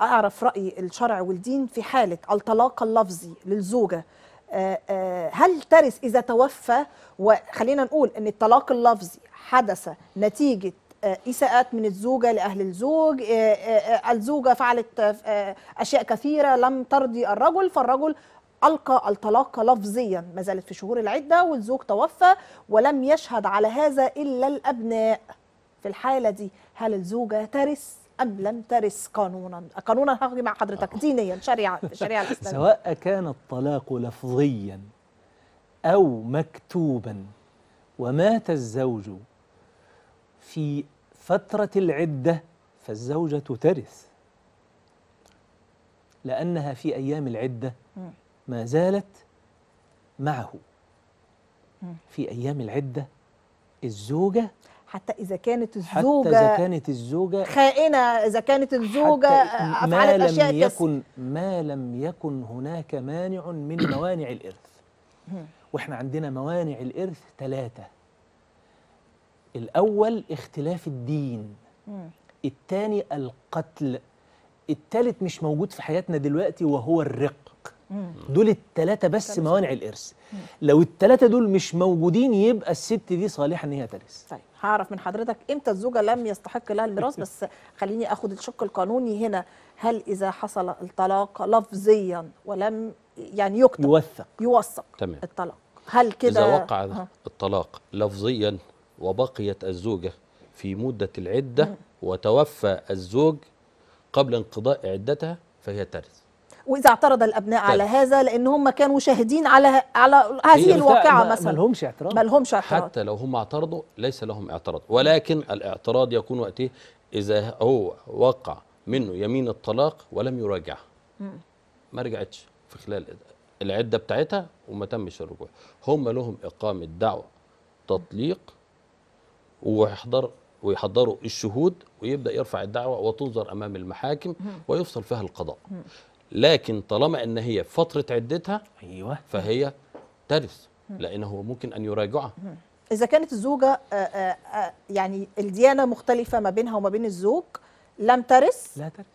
اعرف راي الشرع والدين في حاله الطلاق اللفظي للزوجه آه، آه، هل ترث اذا توفى وخلينا نقول ان الطلاق اللفظي حدث نتيجه آه، إساءات من الزوجة لأهل الزوج الزوجة فعلت أشياء كثيرة لم ترضي الرجل فالرجل ألقى الطلاق لفظيا ما زالت في شهور العدة والزوج توفى ولم يشهد على هذا إلا الأبناء في الحالة دي هل الزوجة ترث أم لم ترث قانونا قانونا هاخد مع حضرتك أوه. دينيا شريعة الشريعة الإسلامية سواء كان الطلاق لفظيا أو مكتوبا ومات الزوج في فترة العدة فالزوجة ترث لأنها في أيام العدة ما زالت معه في أيام العدة الزوجة حتى إذا كانت الزوجة حتى إذا كانت الزوجة خائنة إذا كانت الزوجة أفعلت أشياء لم يكن ما لم يكن هناك مانع من موانع الإرث وإحنا عندنا موانع الإرث ثلاثة الأول اختلاف الدين الثاني القتل الثالث مش موجود في حياتنا دلوقتي وهو الرق دول التلاتة بس موانع الارث لو التلاتة دول مش موجودين يبقى الست دي صالحه ان هي ترث طيب هعرف من حضرتك امتى الزوجه لم يستحق لها الميراث بس خليني اخد الشق القانوني هنا هل اذا حصل الطلاق لفظيا ولم يعني يكتب يوثق يوثق تمام. الطلاق هل كده اذا وقع ها. الطلاق لفظيا وبقيت الزوجه في مده العده وتوفى الزوج قبل انقضاء عدتها فهي ترث واذا اعترض الابناء طيب. على هذا لان هم كانوا شاهدين على على هذه الواقعه ما مثلا ما لهمش اعتراض ما لهمش اعتراض حتى لو هم اعترضوا ليس لهم اعتراض ولكن الاعتراض يكون وقته اذا هو وقع منه يمين الطلاق ولم يراجعها ما رجعتش في خلال العده بتاعتها وما تمش الرجوع هم لهم اقامه دعوه تطليق ويحضر ويحضروا الشهود ويبدا يرفع الدعوه وتنظر امام المحاكم ويفصل فيها القضاء لكن طالما ان هي فتره عدتها ايوه فهي ترث لانه ممكن ان يراجعها اذا كانت الزوجه آآ آه، آآ آه، آه، يعني الديانه مختلفه ما بينها وما بين الزوج لم ترث لا ترث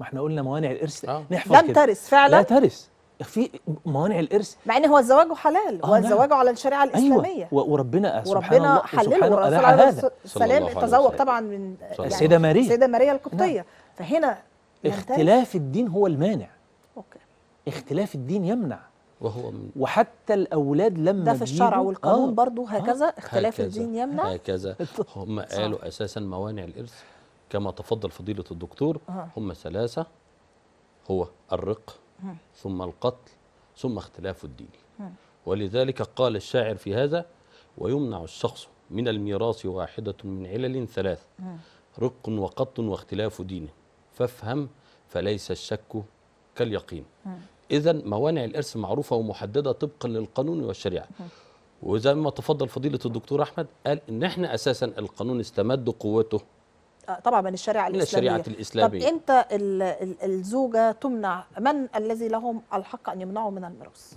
ما احنا قلنا موانع الارث آه. نحفظ لم ترث فعلا لا ترث في موانع الارث مع ان هو الزواج حلال آه هو نعم. الزواج على الشريعه أيوة. الاسلاميه ايوه وربنا سبحانه وربنا حلله والرسول عليه السلام تزوج طبعا من السيده يعني ماريا السيده ماريا القبطيه نعم. فهنا اختلاف الدين هو المانع اختلاف الدين يمنع وهو وحتى الاولاد لما ده في الشرع والقانون آه برضه هكذا آه اختلاف هكذا الدين يمنع هكذا هم قالوا اساسا موانع الارث كما تفضل فضيله الدكتور آه هم ثلاثه هو الرق آه ثم القتل ثم اختلاف الدين آه ولذلك قال الشاعر في هذا ويمنع الشخص من الميراث واحده من علل ثلاث آه رق وقتل واختلاف دين فافهم فليس الشك كاليقين إذا موانع الإرث معروفة ومحددة طبقا للقانون والشريعة وزي ما تفضل فضيلة الدكتور أحمد قال إن إحنا أساسا القانون استمد قوته آه، طبعا من الشريعة الإسلامية الشريعة الإسلامية طب إمتى الزوجة تمنع من الذي لهم الحق أن يمنعوا من الميراث؟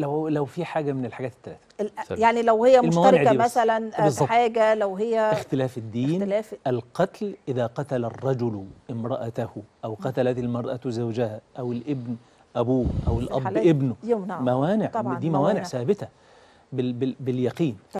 لو لو في حاجه من الحاجات الثلاثه يعني لو هي مشتركه مثلا آه، بالزبط. حاجه لو هي اختلاف الدين اختلاف القتل اذا قتل الرجل امراته او قتلت المراه زوجها او الابن ابوه او الاب ابنه موانع طبعاً دي موانع, موانع ثابته بال بال باليقين